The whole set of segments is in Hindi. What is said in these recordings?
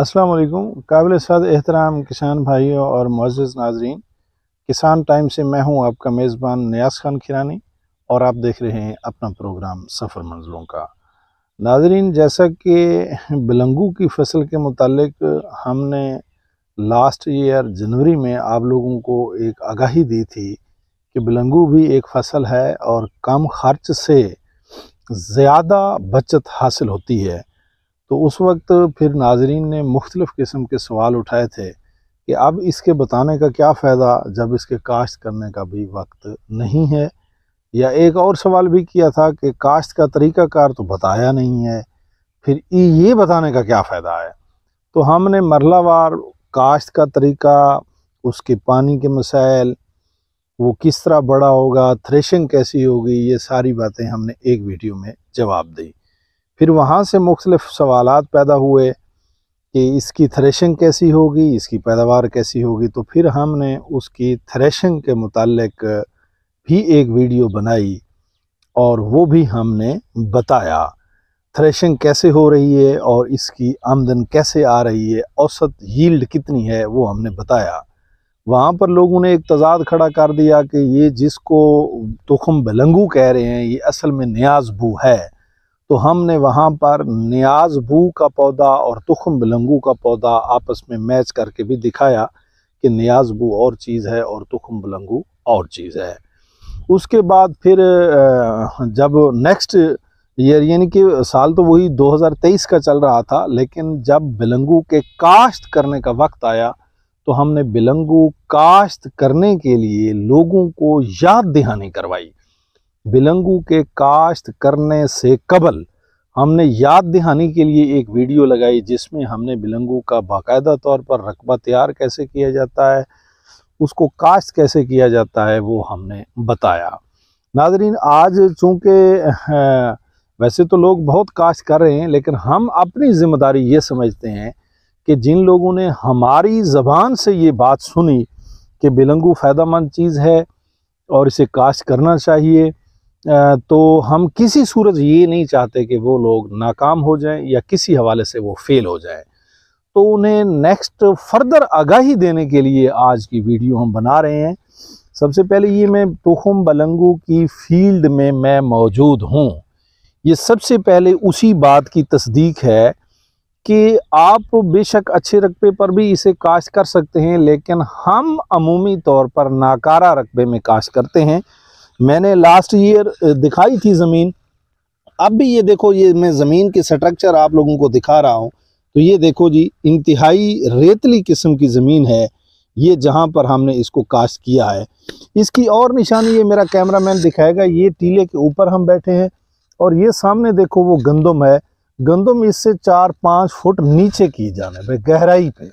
असलम काबिल सद एहतराम किसान भाइयों और मोज़ नाजरीन किसान टाइम से मैं हूं आपका मेज़बान नयास खान खिरानी और आप देख रहे हैं अपना प्रोग्राम सफ़र मंजिलों का नाजरीन जैसा कि बिलंगू की फसल के मतलब हमने लास्ट ईयर जनवरी में आप लोगों को एक आगाही दी थी कि बिलंगू भी एक फसल है और कम खर्च से ज़्यादा बचत हासिल होती है तो उस वक्त फिर नाजरीन ने मुख्तलिफ़ किस्म के सवाल उठाए थे कि अब इसके बताने का क्या फ़ायदा जब इसके काश्त करने का भी वक्त नहीं है या एक और सवाल भी किया था कि काश्त का तरीक़ाकार तो बताया नहीं है फिर ये बताने का क्या फ़ायदा है तो हमने मरलावार काश्त का तरीका उसके पानी के मसाइल वो किस तरह बड़ा होगा थ्रेशिंग कैसी होगी ये सारी बातें हमने एक वीडियो में जवाब दी फिर वहाँ से मुख्तलिफ़ सवाल पैदा हुए कि इसकी थ्रेशिंग कैसी होगी इसकी पैदावार कैसी होगी तो फिर हमने उसकी थ्रेशिंग के मुतालिक भी एक वीडियो बनाई और वो भी हमने बताया थ्रेशिंग कैसे हो रही है और इसकी आमदन कैसे आ रही है औसत यील्ड कितनी है वो हमने बताया वहाँ पर लोगों ने एक तजाद खड़ा कर दिया कि ये जिसको तुखम बलंगू कह रहे हैं ये असल में न्याज बू है तो हमने वहाँ पर न्याजबू का पौधा और तुखम बिलंगू का पौधा आपस में मैच करके भी दिखाया कि न्याजबू और चीज़ है और तुखम बिलंगू और चीज़ है उसके बाद फिर जब नेक्स्ट ईयर यानी कि साल तो वही 2023 का चल रहा था लेकिन जब बिलंगू के काश्त करने का वक्त आया तो हमने बिलंगू काश्त करने के लिए लोगों को याद दहानी करवाई बिलंगू के काश्त करने से कबल हमने याद दहानी के लिए एक वीडियो लगाई जिसमें हमने बिलंगू का बाकायदा तौर पर रकबा तैयार कैसे किया जाता है उसको काश्त कैसे किया जाता है वो हमने बताया नाजरीन आज चूँकि वैसे तो लोग बहुत काश्त कर रहे हैं लेकिन हम अपनी ज़िम्मेदारी ये समझते हैं कि जिन लोगों ने हमारी ज़बान से ये बात सुनी कि बिलंगू फ़ायदा मंद चीज़ है और इसे काश्त करना चाहिए तो हम किसी सूरज ये नहीं चाहते कि वो लोग नाकाम हो जाएं या किसी हवाले से वो फेल हो जाएं तो उन्हें नेक्स्ट फर्दर आगाही देने के लिए आज की वीडियो हम बना रहे हैं सबसे पहले ये मैं तुखम बलंगू की फील्ड में मैं मौजूद हूँ ये सबसे पहले उसी बात की तस्दीक है कि आप बेशक अच्छे रकबे पर भी इसे काश कर सकते हैं लेकिन हम अमूमी तौर पर नाकारा रकबे में काश करते हैं मैंने लास्ट ईयर दिखाई थी ज़मीन अब भी ये देखो ये मैं ज़मीन के स्ट्रक्चर आप लोगों को दिखा रहा हूँ तो ये देखो जी इंतहाई रेतली किस्म की ज़मीन है ये जहाँ पर हमने इसको काश्त किया है इसकी और निशानी ये मेरा कैमरा मैन दिखाएगा ये टीले के ऊपर हम बैठे हैं और ये सामने देखो वो गंदम है गंदम इससे चार पाँच फुट नीचे की जाने पे गहराई पे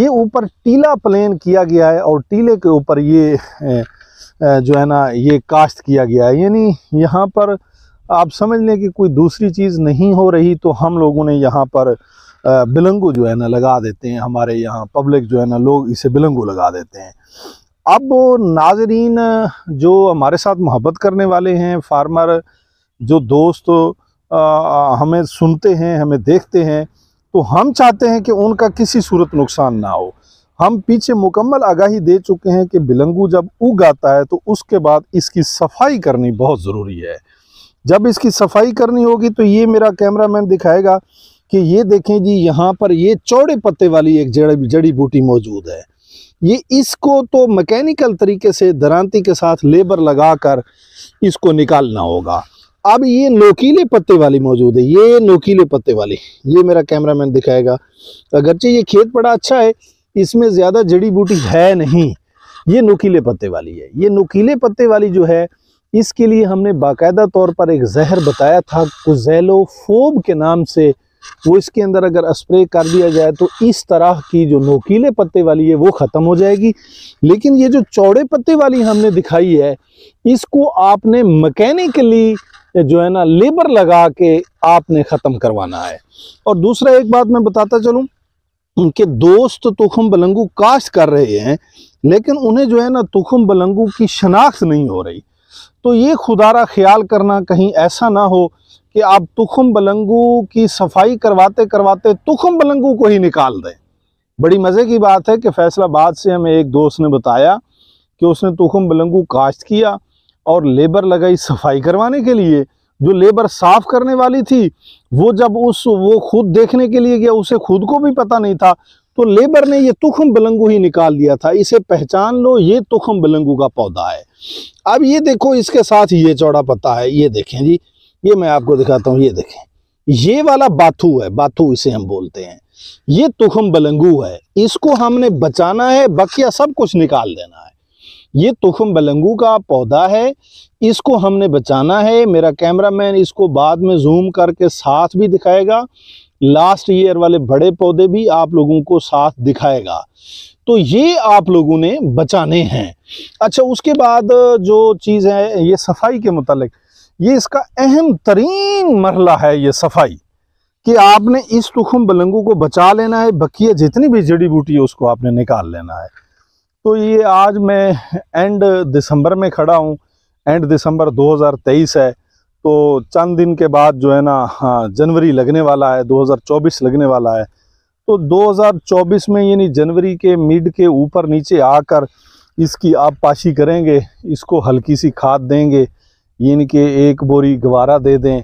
ये ऊपर टीला प्लेन किया गया है और टीले के ऊपर ये जो है ना ये काश्त किया गया है यानी यहाँ पर आप समझ लें कि कोई दूसरी चीज़ नहीं हो रही तो हम लोगों ने यहाँ पर बिलंगू जो है ना लगा देते हैं हमारे यहाँ पब्लिक जो है ना लोग इसे बिलंगू लगा देते हैं अब नाजरीन जो हमारे साथ मोहब्बत करने वाले हैं फार्मर जो दोस्त हमें सुनते हैं हमें देखते हैं तो हम चाहते हैं कि उनका किसी सूरत नुकसान ना हो हम पीछे मुकम्मल आगाही दे चुके हैं कि बिलंगू जब उग आता है तो उसके बाद इसकी सफाई करनी बहुत ज़रूरी है जब इसकी सफाई करनी होगी तो ये मेरा कैमरा मैन दिखाएगा कि ये देखें जी यहाँ पर ये चौड़े पत्ते वाली एक जड़ी जड़ी बूटी मौजूद है ये इसको तो मैकेनिकल तरीके से दरांती के साथ लेबर लगा कर इसको निकालना होगा अब ये नोकीले पत्ते वाली मौजूद है ये नोकीले पत्ते वाली ये मेरा कैमरामैन दिखाएगा अगरचे ये खेत बड़ा अच्छा है इसमें ज़्यादा जड़ी बूटी है नहीं ये नुकीले पत्ते वाली है ये नुकीले पत्ते वाली जो है इसके लिए हमने बाकायदा तौर पर एक जहर बताया था कुजैलोफोब के नाम से वो इसके अंदर अगर स्प्रे कर दिया जाए तो इस तरह की जो नोकीले पत्ते वाली है वो ख़त्म हो जाएगी लेकिन ये जो चौड़े पत्ते वाली हमने दिखाई है इसको आपने मकैनिकली जो है ना लेबर लगा के आपने ख़त्म करवाना है और दूसरा एक बात मैं बताता चलूँ उनके दोस्त तुखम बलंगू काश्त कर रहे हैं लेकिन उन्हें जो है ना तुखम बलंगू की शनाख्त नहीं हो रही तो ये खुदारा ख्याल करना कहीं ऐसा ना हो कि आप तुखम बलंगू की सफाई करवाते करवाते तुखम बलंगू को ही निकाल दें बड़ी मज़े की बात है कि फैसलाबाद से हमें एक दोस्त ने बताया कि उसने तुखम बलंगू काश्त किया और लेबर लगाई सफाई करवाने के लिए जो लेबर साफ करने वाली थी वो जब उस वो खुद देखने के लिए गया उसे खुद को भी पता नहीं था तो लेबर ने ये तुखम बलंगू ही निकाल दिया था इसे पहचान लो ये तुखम बलंगू का पौधा है अब ये देखो इसके साथ ये चौड़ा पत्ता है ये देखें जी ये मैं आपको दिखाता हूँ ये देखें ये वाला बाथू है बाथू इसे हम बोलते हैं ये तुखम बलंगू है इसको हमने बचाना है बकिया सब कुछ निकाल देना है ये तुखम बलंगू का पौधा है इसको हमने बचाना है मेरा कैमरामैन इसको बाद में जूम करके साथ भी दिखाएगा लास्ट ईयर वाले बड़े पौधे भी आप लोगों को साथ दिखाएगा तो ये आप लोगों ने बचाने हैं अच्छा उसके बाद जो चीज़ है ये सफाई के मतलब ये इसका अहम तरीन मरला है ये सफाई कि आपने इस तुखम बलंगू को बचा लेना है बकिया जितनी भी जड़ी बूटी है उसको आपने निकाल लेना है तो ये आज मैं एंड दिसंबर में खड़ा हूँ एंड दिसंबर 2023 है तो चंद दिन के बाद जो है ना हाँ जनवरी लगने वाला है 2024 लगने वाला है तो 2024 में यानी जनवरी के मिड के ऊपर नीचे आकर इसकी आबपाशी करेंगे इसको हल्की सी खाद देंगे यानी कि एक बोरी गवारा दे दें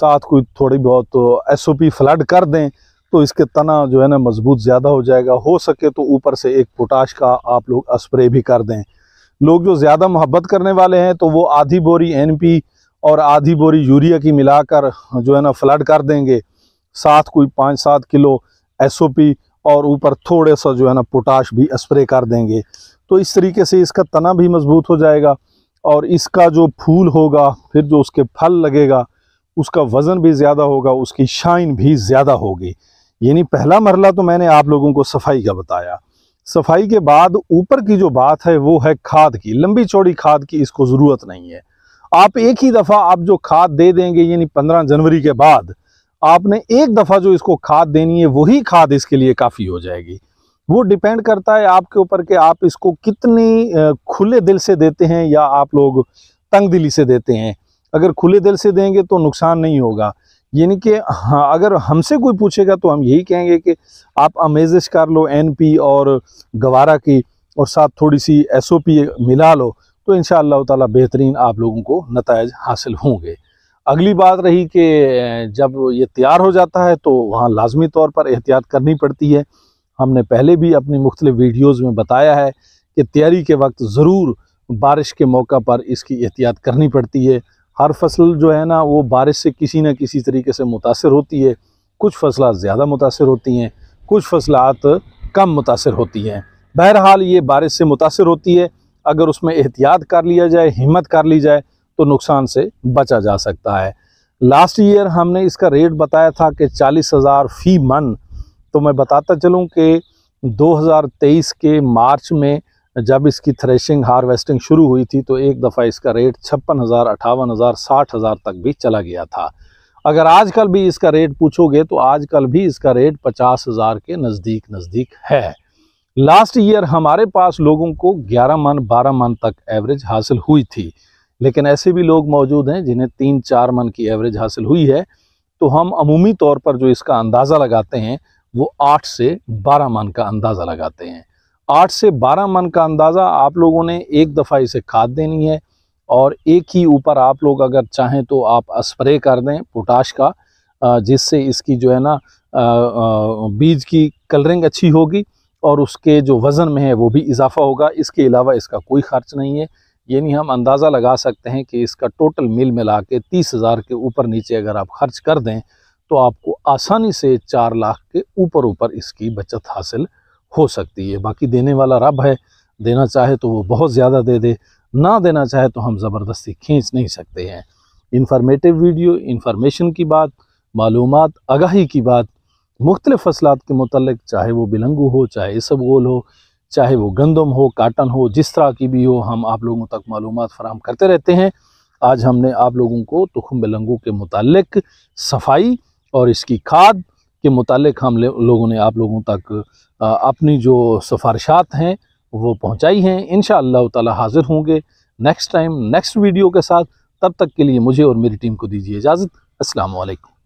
साथ कोई थोड़ी बहुत तो एस फ्लड कर दें तो इसके तना जो है ना मजबूत ज़्यादा हो जाएगा हो सके तो ऊपर से एक पोटाश का आप लोग स्प्रे भी कर दें लोग जो ज़्यादा मोहब्बत करने वाले हैं तो वो आधी बोरी एनपी और आधी बोरी यूरिया की मिलाकर जो है ना फ्लड कर देंगे साथ कोई पाँच सात किलो एसओपी और ऊपर थोड़े सा जो है ना पोटाश भी स्प्रे कर देंगे तो इस तरीके से इसका तना भी मज़बूत हो जाएगा और इसका जो फूल होगा फिर जो उसके फल लगेगा उसका वज़न भी ज़्यादा होगा उसकी शाइन भी ज़्यादा होगी यानी पहला मरला तो मैंने आप लोगों को सफाई का बताया सफाई के बाद ऊपर की जो बात है वो है खाद की लंबी चौड़ी खाद की इसको ज़रूरत नहीं है आप एक ही दफ़ा आप जो खाद दे देंगे यानी पंद्रह जनवरी के बाद आपने एक दफ़ा जो इसको खाद देनी है वही खाद इसके लिए काफ़ी हो जाएगी वो डिपेंड करता है आपके ऊपर कि आप इसको कितनी खुले दिल से देते हैं या आप लोग तंग दिली से देते हैं अगर खुले दिल से देंगे तो नुकसान नहीं होगा यानी कि हाँ अगर हमसे कोई पूछेगा तो हम यही कहेंगे कि आप अमेजिश कर लो एनपी और गवारा की और साथ थोड़ी सी एसओपी मिला लो तो इन ताला बेहतरीन आप लोगों को नतज हासिल होंगे अगली बात रही कि जब ये तैयार हो जाता है तो वहाँ लाजमी तौर पर एहतियात करनी पड़ती है हमने पहले भी अपनी मुख्तलि वीडियोज़ में बताया है कि तैयारी के वक्त ज़रूर बारिश के मौका पर इसकी एहतियात करनी पड़ती है हर फसल जो है ना वो बारिश से किसी न किसी तरीके से मुतासर होती है कुछ फसलात ज़्यादा मुतासर होती हैं कुछ फसलात कम मुतासर होती हैं बहरहाल ये बारिश से मुतासर होती है अगर उसमें एहतियात कर लिया जाए हिम्मत कर ली जाए तो नुकसान से बचा जा सकता है लास्ट ईयर हमने इसका रेट बताया था कि चालीस हज़ार फ़ी मन तो मैं बताता चलूँ कि 2023 के मार्च में जब इसकी थ्रेशिंग हार्वेस्टिंग शुरू हुई थी तो एक दफ़ा इसका रेट छप्पन हज़ार अठावन हज़ार साठ हज़ार तक भी चला गया था अगर आजकल भी इसका रेट पूछोगे तो आजकल भी इसका रेट पचास हज़ार के नज़दीक नज़दीक है लास्ट ईयर हमारे पास लोगों को ग्यारह मन बारह मन तक एवरेज हासिल हुई थी लेकिन ऐसे भी लोग मौजूद हैं जिन्हें तीन चार मन की एवरेज हासिल हुई है तो हम अमूमी तौर पर जो इसका अंदाज़ा लगाते हैं वो आठ से बारह मन का अंदाज़ा लगाते हैं आठ से बारह मन का अंदाज़ा आप लोगों ने एक दफ़ा इसे खाद देनी है और एक ही ऊपर आप लोग अगर चाहें तो आप स्प्रे कर दें पोटाश का जिससे इसकी जो है ना बीज की कलरिंग अच्छी होगी और उसके जो वज़न में है वो भी इजाफा होगा इसके अलावा इसका कोई ख़र्च नहीं है यानी हम अंदाज़ा लगा सकते हैं कि इसका टोटल मिल मिला के तीस हज़ार के ऊपर नीचे अगर आप ख़र्च कर दें तो आपको आसानी से चार लाख के ऊपर ऊपर इसकी बचत हासिल हो सकती है बाकी देने वाला रब है देना चाहे तो वो बहुत ज़्यादा दे दे ना देना चाहे तो हम ज़बरदस्ती खींच नहीं सकते हैं इंफॉर्मेटिव वीडियो इंफॉर्मेशन की बात मालूम आगाही की बात मुख्तलिफ़ फसलात के मतलब चाहे वो बिलंगू हो चाहे इसबगोल हो चाहे वो गंदम हो काटन हो जिस तरह की भी हो हम आप लोगों तक मालूम फ़राम करते रहते हैं आज हमने आप लोगों को तुखम बिलंगू के मतलब सफाई और इसकी खाद के मुतालिक हम लोगों ने आप लोगों तक अपनी जो सिफारिशात हैं वो पहुँचाई हैं इन ताला हाज़िर होंगे नेक्स्ट टाइम नेक्स्ट वीडियो के साथ तब तक के लिए मुझे और मेरी टीम को दीजिए इजाज़त असलकम